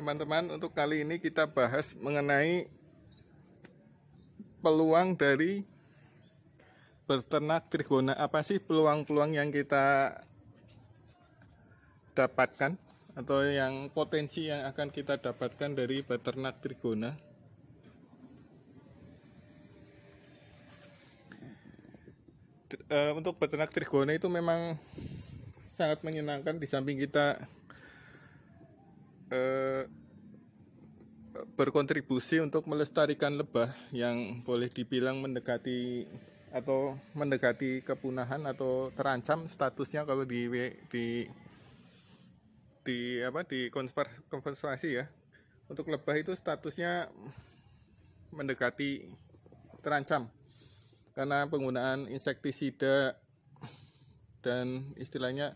teman-teman untuk kali ini kita bahas mengenai peluang dari berternak trigona apa sih peluang-peluang yang kita dapatkan atau yang potensi yang akan kita dapatkan dari beternak trigona eh, untuk beternak trigona itu memang sangat menyenangkan di samping kita eh, berkontribusi untuk melestarikan lebah yang boleh dibilang mendekati atau mendekati kepunahan atau terancam statusnya kalau di di di apa di konservasi ya untuk lebah itu statusnya mendekati terancam karena penggunaan insektisida dan istilahnya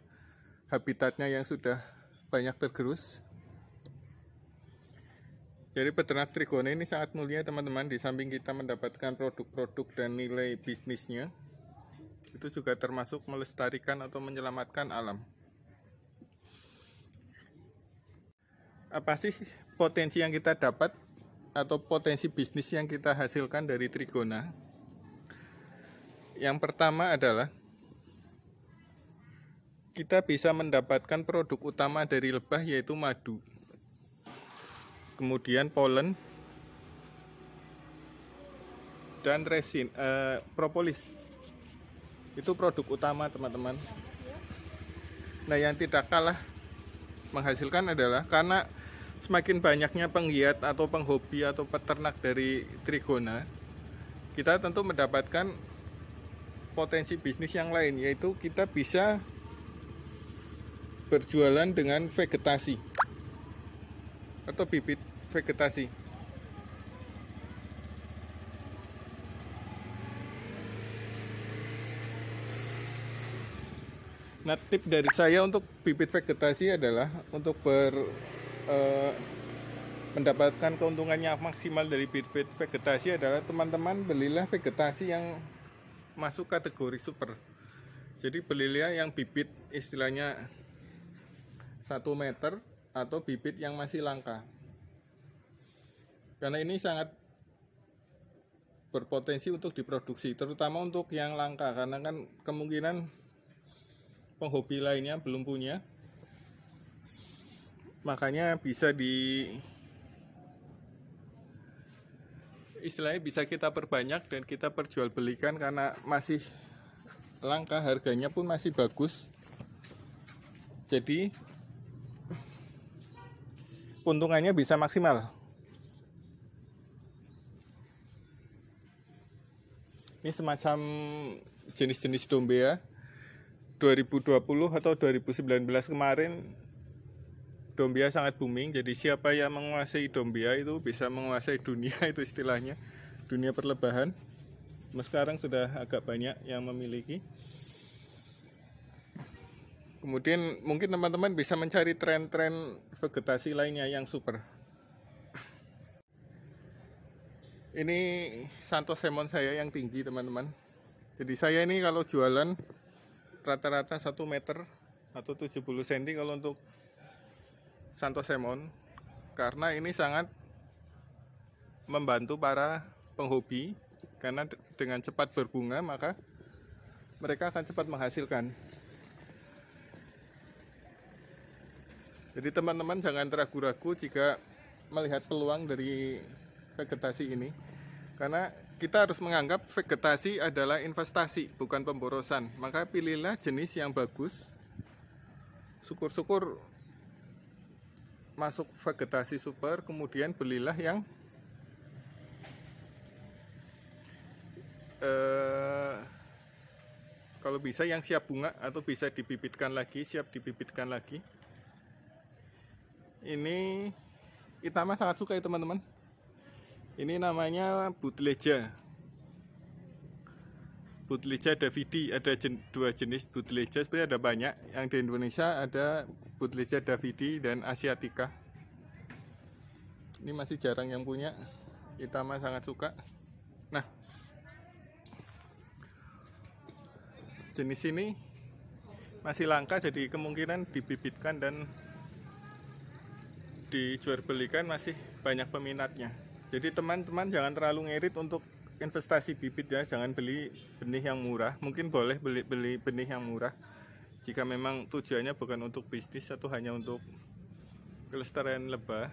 habitatnya yang sudah banyak tergerus jadi peternak trigona ini sangat mulia teman-teman. Di samping kita mendapatkan produk-produk dan nilai bisnisnya, itu juga termasuk melestarikan atau menyelamatkan alam. Apa sih potensi yang kita dapat atau potensi bisnis yang kita hasilkan dari trigona? Yang pertama adalah kita bisa mendapatkan produk utama dari lebah yaitu madu kemudian polen dan resin eh, propolis itu produk utama teman-teman nah yang tidak kalah menghasilkan adalah karena semakin banyaknya penggiat atau penghobi atau peternak dari trigona kita tentu mendapatkan potensi bisnis yang lain yaitu kita bisa berjualan dengan vegetasi atau bibit vegetasi. Nah, tip dari saya untuk bibit vegetasi adalah untuk ber eh, mendapatkan keuntungannya maksimal dari bibit vegetasi adalah teman-teman belilah vegetasi yang masuk kategori super. Jadi belilah yang bibit istilahnya 1 meter atau bibit yang masih langka. Karena ini sangat berpotensi untuk diproduksi, terutama untuk yang langka karena kan kemungkinan penghobi lainnya belum punya. Makanya bisa di istilahnya bisa kita perbanyak dan kita perjualbelikan karena masih langka, harganya pun masih bagus. Jadi keuntungannya bisa maksimal. Ini semacam jenis-jenis domba ya. 2020 atau 2019 kemarin dombia ya sangat booming. Jadi siapa yang menguasai dombia ya itu bisa menguasai dunia itu istilahnya. Dunia perlebahan. Sekarang sudah agak banyak yang memiliki. Kemudian mungkin teman-teman bisa mencari tren-tren vegetasi lainnya yang super. Ini Santos Semon saya yang tinggi teman-teman. Jadi saya ini kalau jualan rata-rata 1 meter atau 70 cm kalau untuk Santos Semon. Karena ini sangat membantu para penghobi karena dengan cepat berbunga maka mereka akan cepat menghasilkan. Jadi teman-teman jangan ragu-ragu jika melihat peluang dari vegetasi ini. Karena kita harus menganggap vegetasi adalah investasi, bukan pemborosan. Maka pilihlah jenis yang bagus. Syukur-syukur masuk vegetasi super, kemudian belilah yang eh, kalau bisa yang siap bunga atau bisa dibibitkan lagi, siap dibibitkan lagi ini Itama sangat suka ya teman-teman ini namanya butleja butleja davidi ada jen, dua jenis butleja sebenarnya ada banyak yang di Indonesia ada butleja davidi dan asiatica ini masih jarang yang punya Itama sangat suka nah jenis ini masih langka jadi kemungkinan dibibitkan dan belikan masih banyak peminatnya. Jadi teman-teman jangan terlalu ngirit untuk investasi bibit ya, jangan beli benih yang murah. Mungkin boleh beli beli benih yang murah jika memang tujuannya bukan untuk bisnis atau hanya untuk kelestarian lebah.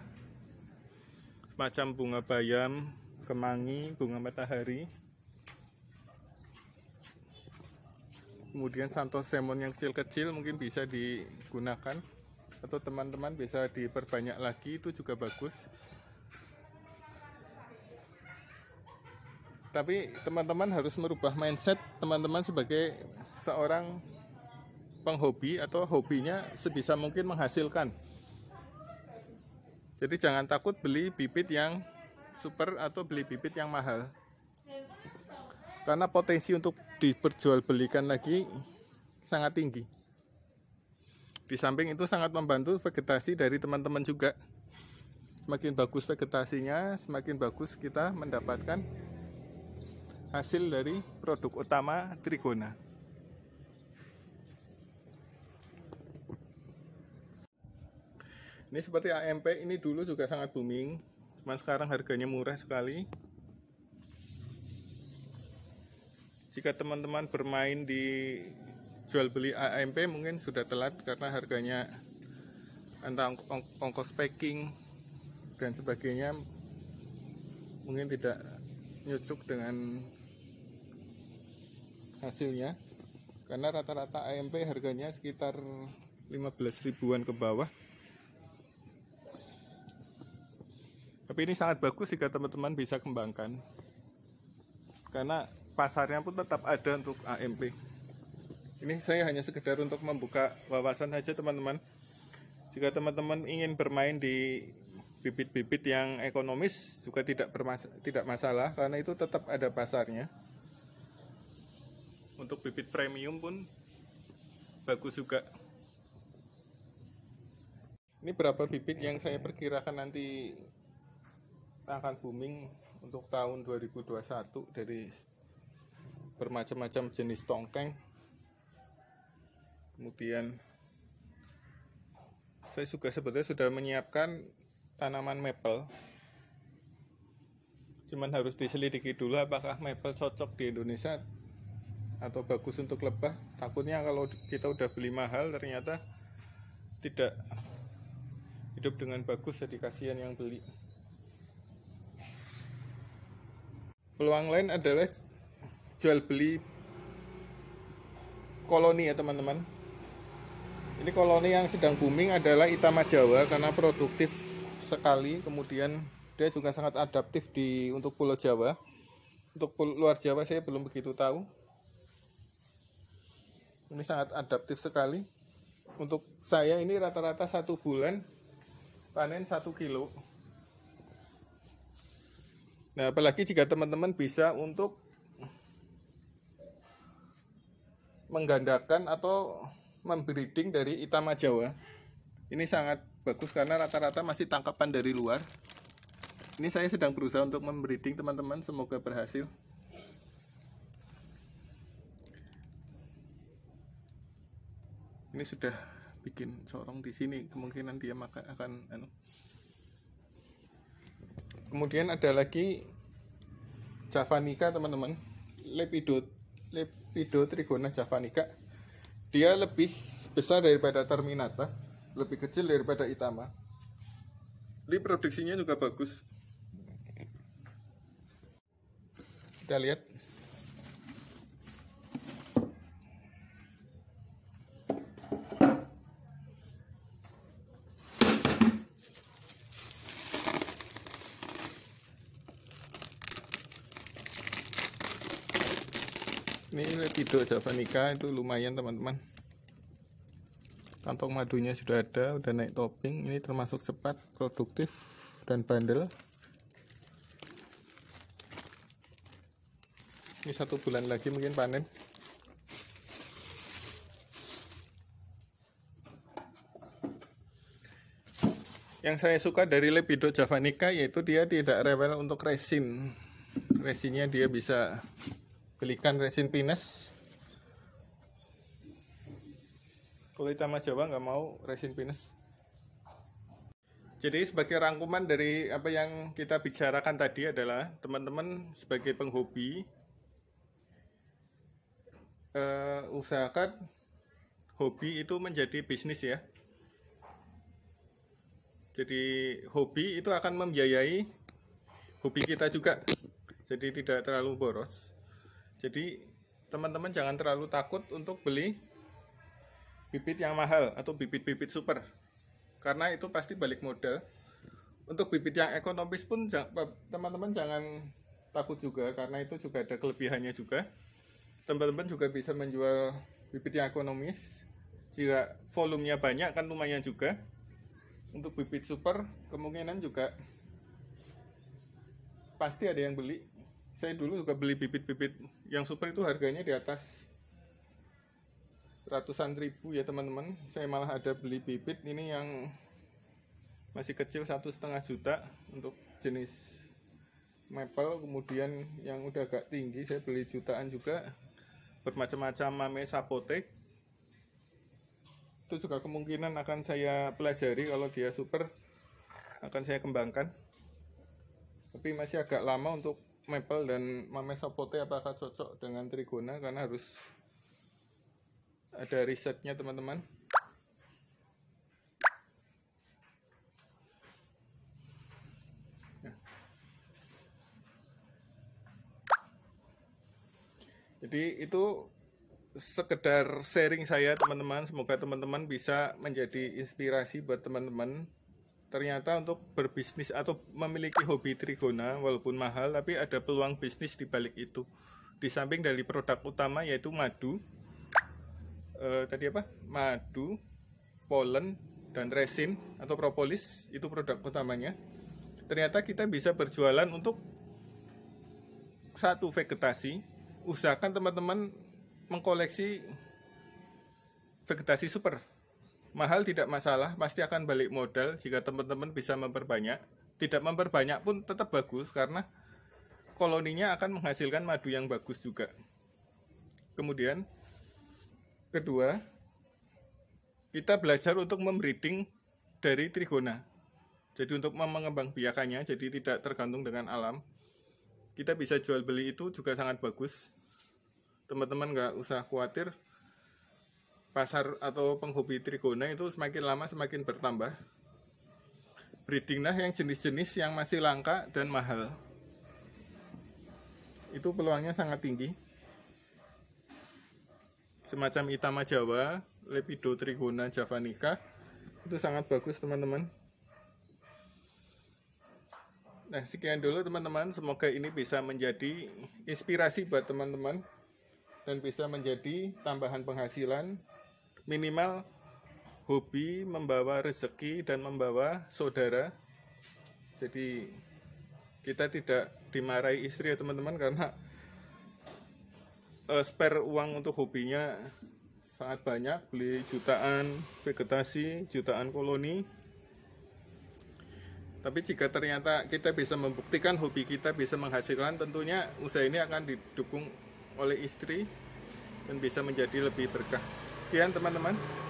Semacam bunga bayam, kemangi, bunga matahari. Kemudian santosemon yang kecil-kecil mungkin bisa digunakan atau teman-teman bisa diperbanyak lagi itu juga bagus tapi teman-teman harus merubah mindset teman-teman sebagai seorang penghobi atau hobinya sebisa mungkin menghasilkan jadi jangan takut beli bibit yang super atau beli bibit yang mahal karena potensi untuk diperjualbelikan lagi sangat tinggi di samping itu sangat membantu vegetasi dari teman-teman juga. Semakin bagus vegetasinya, semakin bagus kita mendapatkan hasil dari produk utama trigona. Ini seperti AMP, ini dulu juga sangat booming, cuma sekarang harganya murah sekali. Jika teman-teman bermain di jual beli AMP mungkin sudah telat karena harganya ong ong ongkos packing dan sebagainya mungkin tidak nyucuk dengan hasilnya karena rata-rata AMP harganya sekitar 15 ribuan ke bawah tapi ini sangat bagus jika teman-teman bisa kembangkan karena pasarnya pun tetap ada untuk AMP ini saya hanya sekedar untuk membuka wawasan saja teman-teman. Jika teman-teman ingin bermain di bibit-bibit yang ekonomis juga tidak bermas tidak masalah karena itu tetap ada pasarnya. Untuk bibit premium pun bagus juga. Ini berapa bibit yang saya perkirakan nanti akan booming untuk tahun 2021 dari bermacam-macam jenis tongkeng kemudian saya juga sebetulnya sudah menyiapkan tanaman maple cuman harus diselidiki dulu apakah maple cocok di Indonesia atau bagus untuk lebah takutnya kalau kita udah beli mahal ternyata tidak hidup dengan bagus jadi kasihan yang beli peluang lain adalah jual beli koloni ya teman-teman ini koloni yang sedang booming adalah itama Jawa karena produktif sekali, kemudian dia juga sangat adaptif di untuk pulau Jawa. Untuk luar Jawa saya belum begitu tahu. Ini sangat adaptif sekali. Untuk saya ini rata-rata satu bulan panen satu kilo. Nah, apalagi jika teman-teman bisa untuk menggandakan atau membreeding dari itama jawa ini sangat bagus karena rata-rata masih tangkapan dari luar ini saya sedang berusaha untuk membreeding teman-teman semoga berhasil ini sudah bikin sorong di sini kemungkinan dia maka akan anu. kemudian ada lagi javanica teman-teman lepidot lepidot trigona javanica dia lebih besar daripada Terminata, lebih kecil daripada Itama. Ini produksinya juga bagus. Kita lihat Java nika itu lumayan teman-teman kantong madunya sudah ada udah naik topping ini termasuk cepat produktif dan bandel ini satu bulan lagi mungkin panen yang saya suka dari Lepido javanica yaitu dia tidak rewel untuk resin resinnya dia bisa belikan resin pinus. kulit sama Jawa nggak mau resin pinus. Jadi sebagai rangkuman dari apa yang kita bicarakan tadi adalah teman-teman sebagai penghobi uh, usahakan hobi itu menjadi bisnis ya. Jadi hobi itu akan membiayai hobi kita juga. Jadi tidak terlalu boros. Jadi teman-teman jangan terlalu takut untuk beli bibit yang mahal atau bibit-bibit super karena itu pasti balik modal untuk bibit yang ekonomis pun teman-teman jangan takut juga karena itu juga ada kelebihannya juga teman-teman juga bisa menjual bibit yang ekonomis jika volumenya banyak kan lumayan juga untuk bibit super kemungkinan juga pasti ada yang beli saya dulu juga beli bibit-bibit yang super itu harganya di atas ratusan ribu ya teman-teman saya malah ada beli bibit ini yang masih kecil satu setengah juta untuk jenis maple kemudian yang udah agak tinggi saya beli jutaan juga bermacam-macam mame sapotek itu juga kemungkinan akan saya pelajari kalau dia super akan saya kembangkan tapi masih agak lama untuk maple dan mame sapote apakah cocok dengan trigona karena harus ada risetnya teman-teman ya. jadi itu sekedar sharing saya teman-teman semoga teman-teman bisa menjadi inspirasi buat teman-teman ternyata untuk berbisnis atau memiliki hobi trigona walaupun mahal tapi ada peluang bisnis di balik itu di samping dari produk utama yaitu madu eh, tadi apa madu polen dan resin atau propolis itu produk utamanya ternyata kita bisa berjualan untuk satu vegetasi usahakan teman-teman mengkoleksi vegetasi super mahal tidak masalah pasti akan balik modal jika teman-teman bisa memperbanyak tidak memperbanyak pun tetap bagus karena koloninya akan menghasilkan madu yang bagus juga kemudian kedua kita belajar untuk membreeding dari trigona jadi untuk mengembang biakannya jadi tidak tergantung dengan alam kita bisa jual beli itu juga sangat bagus teman-teman nggak usah khawatir pasar atau penghobi trigona itu semakin lama semakin bertambah lah yang jenis-jenis yang masih langka dan mahal itu peluangnya sangat tinggi semacam itama Jawa, Lepido trigona javanica. Itu sangat bagus teman-teman. Nah, sekian dulu teman-teman. Semoga ini bisa menjadi inspirasi buat teman-teman dan bisa menjadi tambahan penghasilan minimal hobi membawa rezeki dan membawa saudara. Jadi kita tidak dimarahi istri ya teman-teman karena uh, spare uang untuk hobinya sangat banyak beli jutaan vegetasi jutaan koloni tapi jika ternyata kita bisa membuktikan hobi kita bisa menghasilkan tentunya usaha ini akan didukung oleh istri dan bisa menjadi lebih berkah sekian teman-teman